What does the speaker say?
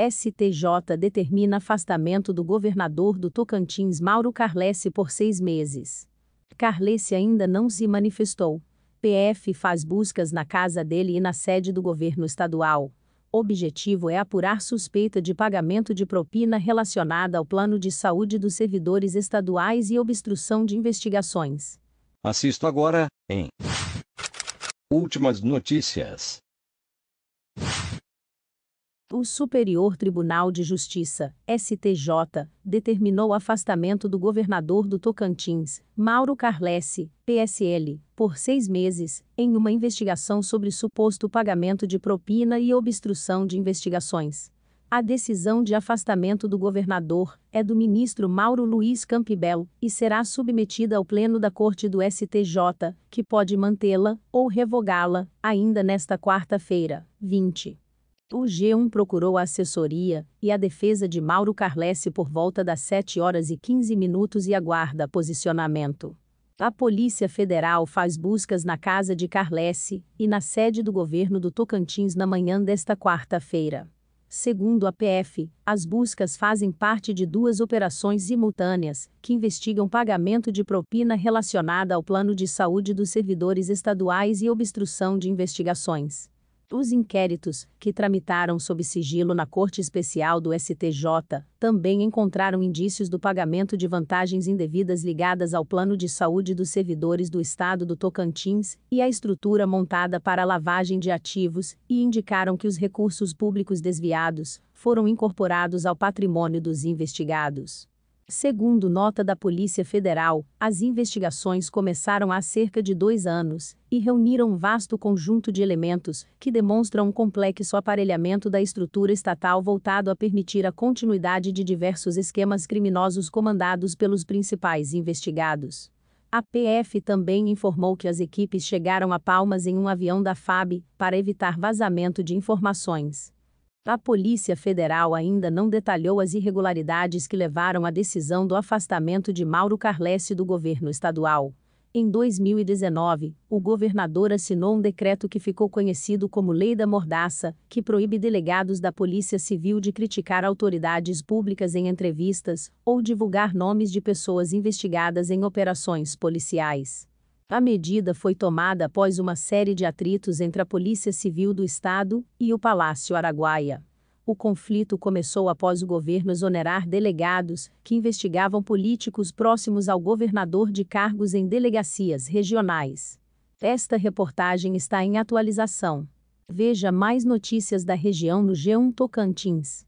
STJ determina afastamento do governador do Tocantins Mauro Carlesse por seis meses. Carlesse ainda não se manifestou. PF faz buscas na casa dele e na sede do governo estadual. Objetivo é apurar suspeita de pagamento de propina relacionada ao plano de saúde dos servidores estaduais e obstrução de investigações. Assisto agora, em Últimas notícias. O Superior Tribunal de Justiça, STJ, determinou o afastamento do governador do Tocantins, Mauro Carlesse, PSL, por seis meses, em uma investigação sobre suposto pagamento de propina e obstrução de investigações. A decisão de afastamento do governador é do ministro Mauro Luiz Campbell e será submetida ao Pleno da Corte do STJ, que pode mantê-la ou revogá-la ainda nesta quarta-feira, 20. O G1 procurou a assessoria e a defesa de Mauro Carlesse por volta das 7 horas e 15 minutos e aguarda posicionamento. A Polícia Federal faz buscas na casa de Carlesse e na sede do governo do Tocantins na manhã desta quarta-feira. Segundo a PF, as buscas fazem parte de duas operações simultâneas, que investigam pagamento de propina relacionada ao plano de saúde dos servidores estaduais e obstrução de investigações. Os inquéritos, que tramitaram sob sigilo na Corte Especial do STJ, também encontraram indícios do pagamento de vantagens indevidas ligadas ao plano de saúde dos servidores do Estado do Tocantins e à estrutura montada para lavagem de ativos, e indicaram que os recursos públicos desviados foram incorporados ao patrimônio dos investigados. Segundo nota da Polícia Federal, as investigações começaram há cerca de dois anos e reuniram um vasto conjunto de elementos que demonstram um complexo aparelhamento da estrutura estatal voltado a permitir a continuidade de diversos esquemas criminosos comandados pelos principais investigados. A PF também informou que as equipes chegaram a Palmas em um avião da FAB para evitar vazamento de informações. A Polícia Federal ainda não detalhou as irregularidades que levaram à decisão do afastamento de Mauro Carlesse do governo estadual. Em 2019, o governador assinou um decreto que ficou conhecido como Lei da Mordaça, que proíbe delegados da Polícia Civil de criticar autoridades públicas em entrevistas ou divulgar nomes de pessoas investigadas em operações policiais. A medida foi tomada após uma série de atritos entre a Polícia Civil do Estado e o Palácio Araguaia. O conflito começou após o governo exonerar delegados que investigavam políticos próximos ao governador de cargos em delegacias regionais. Esta reportagem está em atualização. Veja mais notícias da região no G1 Tocantins.